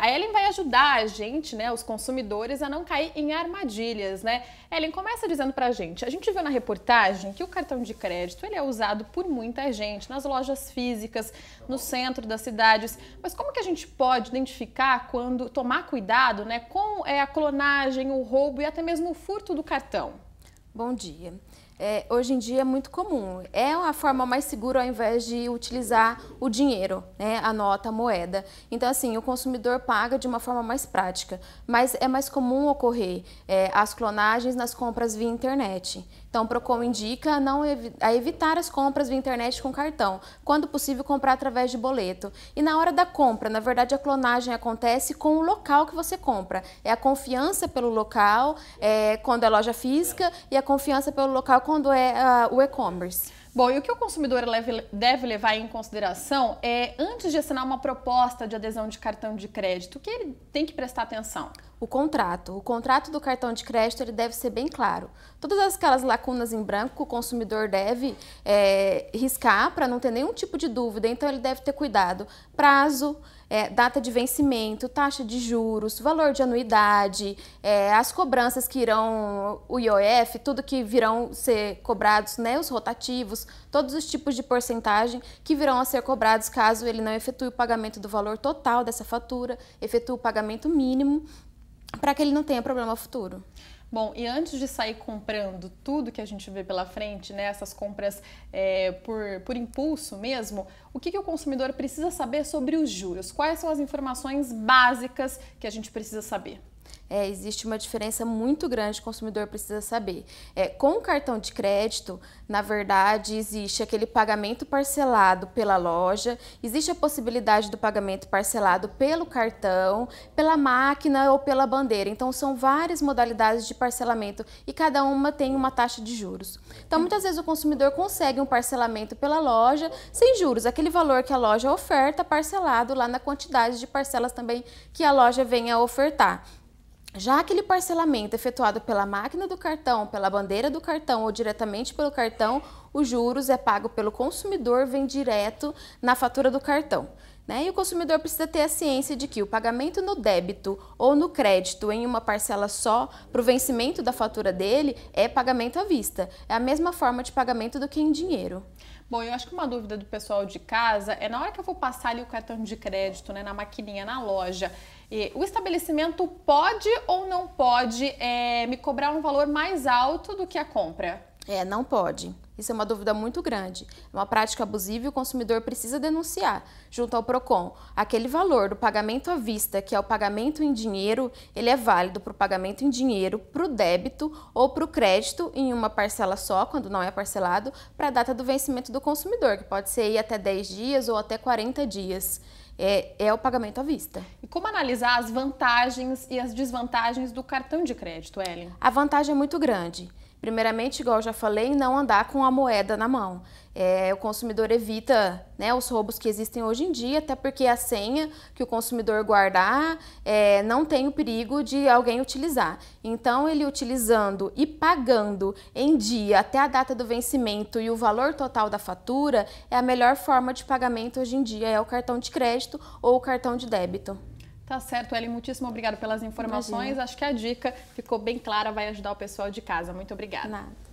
A Ellen vai ajudar a gente, né, os consumidores, a não cair em armadilhas, né? Ellen, começa dizendo pra gente, a gente viu na reportagem que o cartão de crédito, ele é usado por muita gente, nas lojas físicas, no centro das cidades, mas como que a gente pode identificar quando, tomar cuidado, né, com é, a clonagem, o roubo e até mesmo o furto do cartão? Bom dia é, hoje em dia é muito comum. É uma forma mais segura ao invés de utilizar o dinheiro, né, a nota, a moeda. Então, assim, o consumidor paga de uma forma mais prática, mas é mais comum ocorrer é, as clonagens nas compras via internet. Então, o PROCON indica não evi a evitar as compras via internet com cartão, quando possível comprar através de boleto. E na hora da compra, na verdade, a clonagem acontece com o local que você compra. É a confiança pelo local, é, quando é loja física, e a confiança pelo local quando é uh, o e-commerce? Bom, e o que o consumidor deve levar em consideração é, antes de assinar uma proposta de adesão de cartão de crédito, o que ele tem que prestar atenção? O contrato. O contrato do cartão de crédito ele deve ser bem claro. Todas aquelas lacunas em branco o consumidor deve é, riscar para não ter nenhum tipo de dúvida. Então ele deve ter cuidado. Prazo, é, data de vencimento, taxa de juros, valor de anuidade, é, as cobranças que irão, o IOF, tudo que virão ser cobrados, né, os rotativos, todos os tipos de porcentagem que virão a ser cobrados caso ele não efetue o pagamento do valor total dessa fatura, efetue o pagamento mínimo para que ele não tenha problema futuro. Bom, e antes de sair comprando tudo que a gente vê pela frente, né, essas compras é, por, por impulso mesmo, o que, que o consumidor precisa saber sobre os juros? Quais são as informações básicas que a gente precisa saber? É, existe uma diferença muito grande, o consumidor precisa saber. É, com o cartão de crédito, na verdade, existe aquele pagamento parcelado pela loja, existe a possibilidade do pagamento parcelado pelo cartão, pela máquina ou pela bandeira. Então, são várias modalidades de parcelamento e cada uma tem uma taxa de juros. Então, muitas vezes o consumidor consegue um parcelamento pela loja sem juros, aquele valor que a loja oferta parcelado lá na quantidade de parcelas também que a loja venha a ofertar. Já aquele parcelamento efetuado pela máquina do cartão, pela bandeira do cartão ou diretamente pelo cartão, os juros é pago pelo consumidor, vem direto na fatura do cartão. Né? E o consumidor precisa ter a ciência de que o pagamento no débito ou no crédito em uma parcela só para o vencimento da fatura dele é pagamento à vista. É a mesma forma de pagamento do que em dinheiro. Bom, eu acho que uma dúvida do pessoal de casa é na hora que eu vou passar ali o cartão de crédito, né, na maquininha, na loja, e, o estabelecimento pode ou não pode é, me cobrar um valor mais alto do que a compra? É, não pode. Isso é uma dúvida muito grande. É uma prática abusiva e o consumidor precisa denunciar, junto ao PROCON. Aquele valor do pagamento à vista, que é o pagamento em dinheiro, ele é válido para o pagamento em dinheiro, para o débito ou para o crédito em uma parcela só, quando não é parcelado, para a data do vencimento do consumidor, que pode ser aí até 10 dias ou até 40 dias. É, é, o pagamento à vista. E como analisar as vantagens e as desvantagens do cartão de crédito, Ellen? A vantagem é muito grande. Primeiramente, igual eu já falei, não andar com a moeda na mão. É, o consumidor evita né, os roubos que existem hoje em dia, até porque a senha que o consumidor guardar é, não tem o perigo de alguém utilizar. Então, ele utilizando e pagando em dia até a data do vencimento e o valor total da fatura, é a melhor forma de pagamento hoje em dia, é o cartão de crédito ou o cartão de débito. Tá certo, Eli, muitíssimo obrigado pelas informações. Imagina. Acho que a dica ficou bem clara, vai ajudar o pessoal de casa. Muito obrigada. Nada.